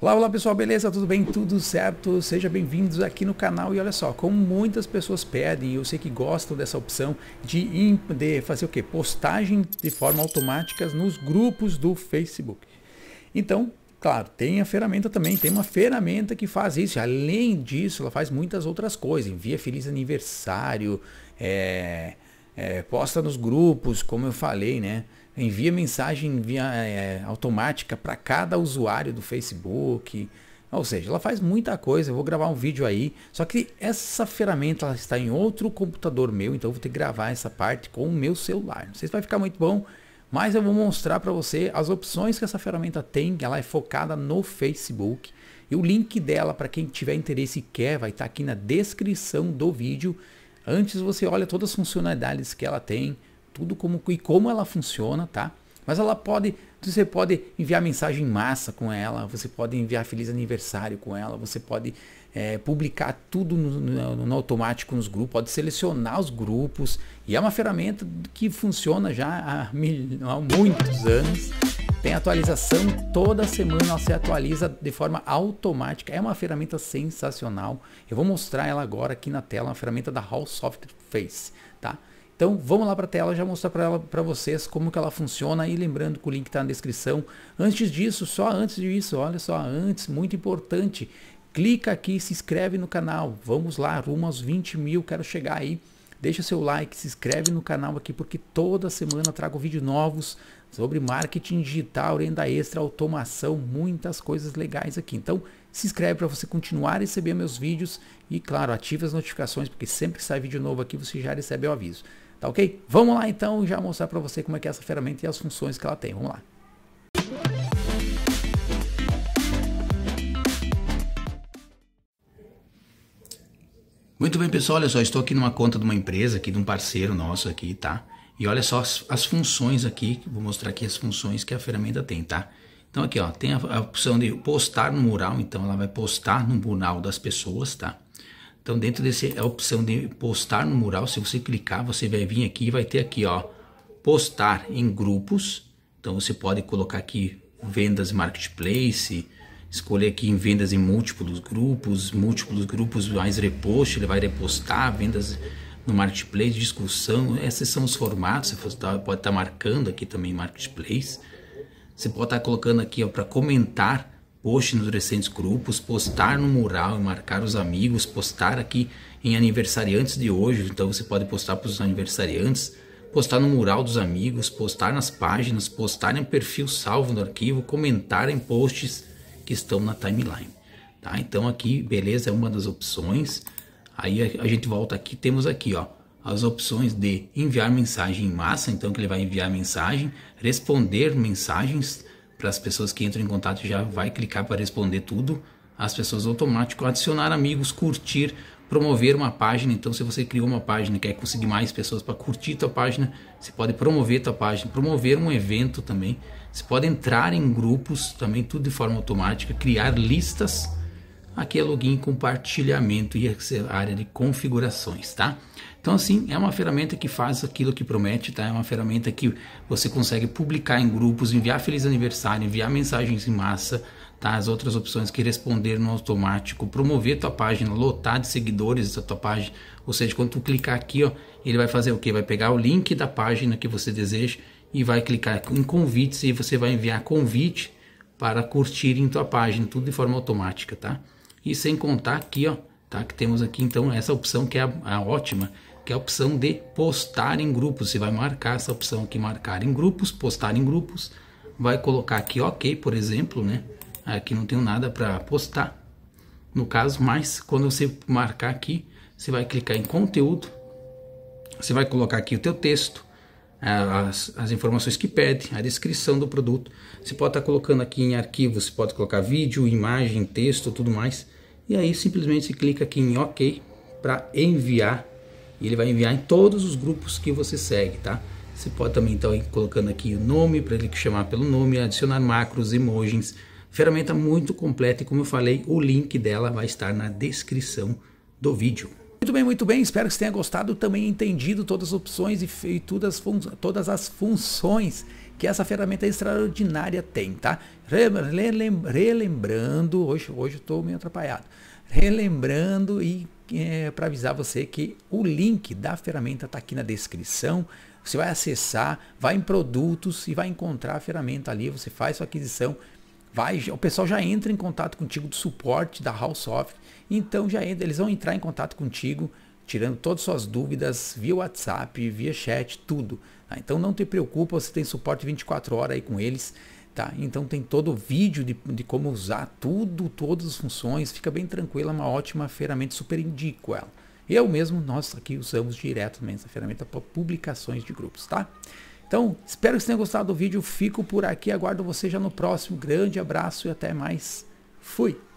Olá, olá pessoal, beleza? Tudo bem? Tudo certo? Sejam bem-vindos aqui no canal e olha só, como muitas pessoas pedem, eu sei que gostam dessa opção de, de fazer o que? Postagem de forma automática nos grupos do Facebook. Então, claro, tem a ferramenta também, tem uma ferramenta que faz isso. Além disso, ela faz muitas outras coisas, envia feliz aniversário, é, é, posta nos grupos, como eu falei, né? Envia mensagem via, é, automática para cada usuário do Facebook. Ou seja, ela faz muita coisa. Eu vou gravar um vídeo aí. Só que essa ferramenta está em outro computador meu, então eu vou ter que gravar essa parte com o meu celular. Não sei se vai ficar muito bom, mas eu vou mostrar para você as opções que essa ferramenta tem. Ela é focada no Facebook. E o link dela, para quem tiver interesse e quer, vai estar tá aqui na descrição do vídeo. Antes você olha todas as funcionalidades que ela tem, tudo como e como ela funciona, tá? Mas ela pode, você pode enviar mensagem massa com ela, você pode enviar feliz aniversário com ela, você pode é, publicar tudo no, no, no, automático nos grupos, pode selecionar os grupos e é uma ferramenta que funciona já há, mil, há muitos anos. Tem atualização toda semana, ela se atualiza de forma automática. É uma ferramenta sensacional. Eu vou mostrar ela agora aqui na tela, uma ferramenta da Hall Software Face, tá? Então vamos lá para a tela, já mostrar para vocês como que ela funciona e lembrando que o link está na descrição. Antes disso, só antes disso, olha só, antes, muito importante, clica aqui, se inscreve no canal, vamos lá, rumo aos 20 mil, quero chegar aí Deixa seu like, se inscreve no canal aqui porque toda semana eu trago vídeos novos sobre marketing digital, renda extra, automação, muitas coisas legais aqui. Então, se inscreve para você continuar a receber meus vídeos e, claro, ative as notificações porque sempre que sai vídeo novo aqui você já recebe o aviso. Tá ok? Vamos lá então já mostrar para você como é que é essa ferramenta e as funções que ela tem. Vamos lá. Muito bem, pessoal, olha só, estou aqui numa conta de uma empresa aqui, de um parceiro nosso aqui, tá? E olha só as, as funções aqui, vou mostrar aqui as funções que a ferramenta tem, tá? Então aqui, ó, tem a, a opção de postar no mural, então ela vai postar no mural das pessoas, tá? Então dentro desse é a opção de postar no mural, se você clicar, você vai vir aqui e vai ter aqui, ó, postar em grupos. Então você pode colocar aqui vendas marketplace, escolher aqui em vendas em múltiplos grupos, múltiplos grupos mais repost, ele vai repostar vendas no marketplace, discussão, esses são os formatos, você pode tá, estar tá marcando aqui também marketplace, você pode estar tá colocando aqui para comentar post nos recentes grupos, postar no mural e marcar os amigos, postar aqui em aniversariantes de hoje, então você pode postar para os aniversariantes, postar no mural dos amigos, postar nas páginas, postar em perfil salvo no arquivo, comentar em posts, que estão na timeline. Tá? Então aqui, beleza, é uma das opções. Aí a, gente volta aqui, temos aqui, ó, as opções de enviar mensagem em massa, então que ele vai enviar mensagem, responder mensagens para as pessoas que entram em contato já vai clicar para responder tudo, as pessoas automático adicionar amigos, curtir promover uma página. Então, se você criou uma página, quer conseguir mais pessoas para curtir tua página, você pode promover tua página, promover um evento também. Você pode entrar em grupos também, tudo de forma automática, criar listas. Aqui é login, compartilhamento e área de configurações, tá? Então, assim, é uma ferramenta que faz aquilo que promete, tá? É uma ferramenta que você consegue publicar em grupos, enviar feliz aniversário, enviar mensagens em massa, Tá? As outras opções que responderam no automático, promover tua página, lotar de seguidores essa tua página, ou seja, quando tu clicar aqui, ó, ele vai fazer o que? Vai pegar o link da página que você deseja e vai clicar em convites e você vai enviar convite para curtir em tua página, tudo de forma automática, tá? E sem contar aqui, ó, tá? Que temos aqui então essa opção que é a, a ótima, que é a opção de postar em grupos. Você vai marcar essa opção aqui, marcar em grupos, postar em grupos, vai colocar aqui OK, por exemplo, né? Aqui não tenho nada para postar. No caso, mas quando você marcar aqui, você vai clicar em conteúdo. Você vai colocar aqui o teu texto, é, as, as informações que pede, a descrição do produto. Você pode estar tá colocando aqui em arquivos, você pode colocar vídeo, imagem, texto, tudo mais. E aí simplesmente você clica aqui em OK para enviar. E ele vai enviar em todos os grupos que você segue, tá? Você pode também estar então, colocando aqui o nome para ele chamar pelo nome, adicionar macros, emojis, Ferramenta muito completa e como eu falei, o link dela vai estar na descrição do vídeo. Muito bem, muito bem. Espero que você tenha gostado, também entendido todas as opções e, e todas, todas as funções que essa ferramenta extraordinária tem, tá? Relembrando, hoje, hoje eu estou meio atrapalhado. Relembrando e é, para avisar você que o link da ferramenta está aqui na descrição. Você vai acessar, vai em produtos e vai encontrar a ferramenta ali. Você faz sua aquisição Vai, o pessoal já entra em contato contigo do suporte da Houseoft, então já entra, eles vão entrar em contato contigo, tirando todas as suas dúvidas via WhatsApp, via chat, tudo. Tá? Então não te preocupa, você tem suporte 24 horas aí com eles. Tá? Então tem todo o vídeo de, de como usar tudo, todas as funções, fica bem tranquilo, é uma ótima ferramenta, super indico ela. Eu mesmo, nós aqui usamos direto essa ferramenta para publicações de grupos, tá? Então, espero que vocês tenham gostado do vídeo. Fico por aqui, aguardo você já no próximo. Grande abraço e até mais. Fui!